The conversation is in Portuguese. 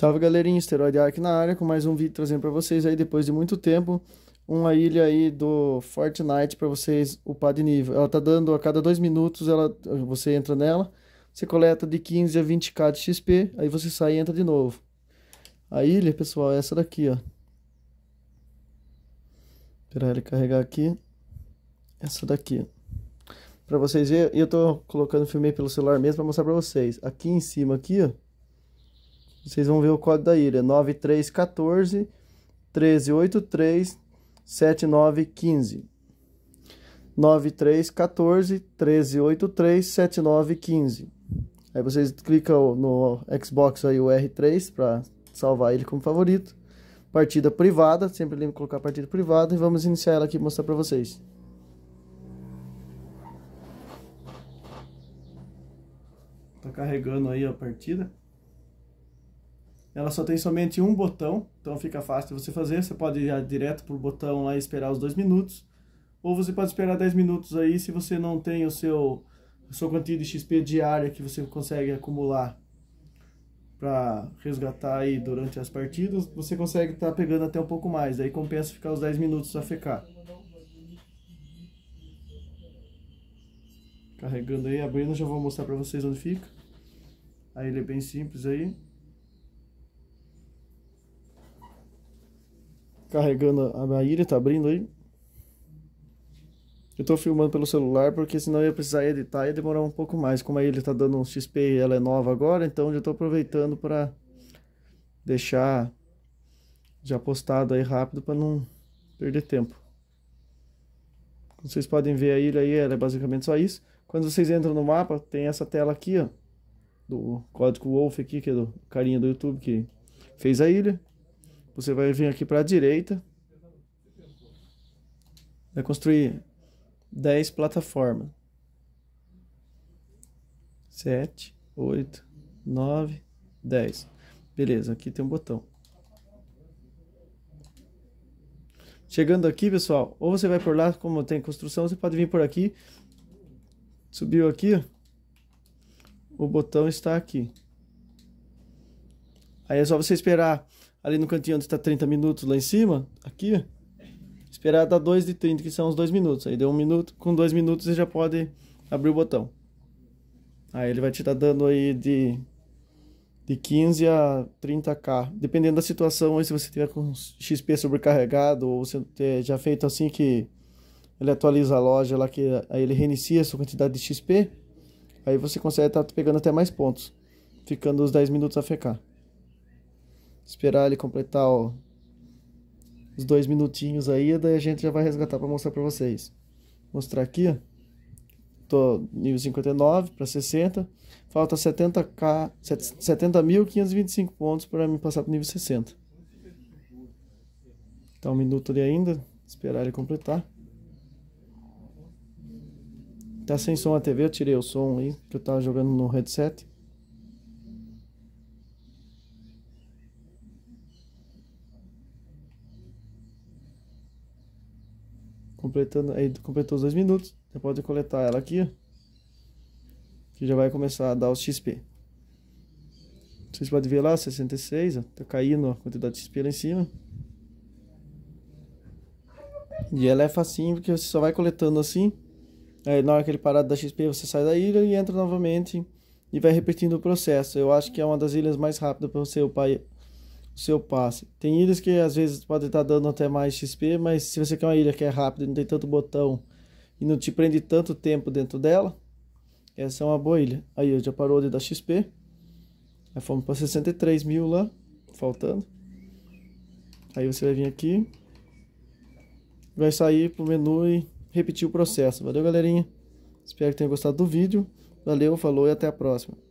Salve galerinha, Esteroide Ark na área com mais um vídeo trazendo para vocês aí depois de muito tempo uma ilha aí do Fortnite para vocês upar de nível. Ela tá dando a cada dois minutos, ela você entra nela, você coleta de 15 a 20k de XP, aí você sai e entra de novo. A ilha, pessoal, é essa daqui, ó. Esperar ele carregar aqui. Essa daqui. Para vocês verem, eu tô colocando filmei pelo celular mesmo para mostrar para vocês. Aqui em cima aqui, ó vocês vão ver o código da ilha: 9314 1383 7915. 9314 1383 7915. Aí vocês clicam no Xbox aí o R3 para salvar ele como favorito. Partida privada, sempre lembro de colocar partida privada e vamos iniciar ela aqui e mostrar para vocês. Tá carregando aí a partida. Ela só tem somente um botão, então fica fácil de você fazer. Você pode ir direto para o botão lá e esperar os dois minutos. Ou você pode esperar 10 minutos aí se você não tem o seu a sua quantia de XP diária que você consegue acumular para resgatar aí durante as partidas, você consegue estar tá pegando até um pouco mais. aí compensa ficar os 10 minutos a ficar. Carregando aí, abrindo, já vou mostrar para vocês onde fica. Aí ele é bem simples aí. carregando a minha ilha, tá abrindo aí. Eu tô filmando pelo celular porque senão eu ia precisar editar e demorar um pouco mais. Como a ilha tá dando um XP e ela é nova agora, então já tô aproveitando para deixar já postado aí rápido para não perder tempo. Como vocês podem ver a ilha aí, ela é basicamente só isso. Quando vocês entram no mapa, tem essa tela aqui, ó, do código Wolf aqui, que é do carinha do YouTube que fez a ilha. Você vai vir aqui para a direita. Vai construir 10 plataformas. 7, 8, 9, 10. Beleza, aqui tem um botão. Chegando aqui, pessoal, ou você vai por lá, como tem construção, você pode vir por aqui. Subiu aqui, O botão está aqui. Aí é só você esperar ali no cantinho onde está 30 minutos lá em cima, aqui, esperar dar 2 de 30, que são os 2 minutos. Aí deu 1 um minuto, com 2 minutos você já pode abrir o botão. Aí ele vai te dar dando aí de, de 15 a 30k, dependendo da situação, aí se você tiver com XP sobrecarregado ou você ter já feito assim que ele atualiza a loja lá que aí ele reinicia a sua quantidade de XP, aí você consegue estar tá pegando até mais pontos, ficando os 10 minutos a fecar. Esperar ele completar ó, os dois minutinhos aí, daí a gente já vai resgatar para mostrar para vocês. Mostrar aqui, tô nível 59 para 60, falta 70k, 70.525 pontos para me passar para nível 60. Tá um minuto ali ainda, esperar ele completar. Tá sem som a TV, eu tirei o som aí, que eu tava jogando no headset. completando, aí completou os dois minutos, você pode coletar ela aqui, que já vai começar a dar os XP. Vocês podem ver lá, 66, ó, tá caindo a quantidade de XP lá em cima. E ela é facinho, porque você só vai coletando assim, aí na hora que ele parar da XP, você sai da ilha e entra novamente, e vai repetindo o processo. Eu acho que é uma das ilhas mais rápidas para você pai seu passe. Tem ilhas que às vezes pode estar dando até mais XP, mas se você quer uma ilha que é rápida e não tem tanto botão e não te prende tanto tempo dentro dela, essa é uma boa ilha. Aí eu já parou de dar XP. Aí fomos para 63 mil lá, faltando. Aí você vai vir aqui. Vai sair pro menu e repetir o processo. Valeu, galerinha. Espero que tenha gostado do vídeo. Valeu, falou e até a próxima.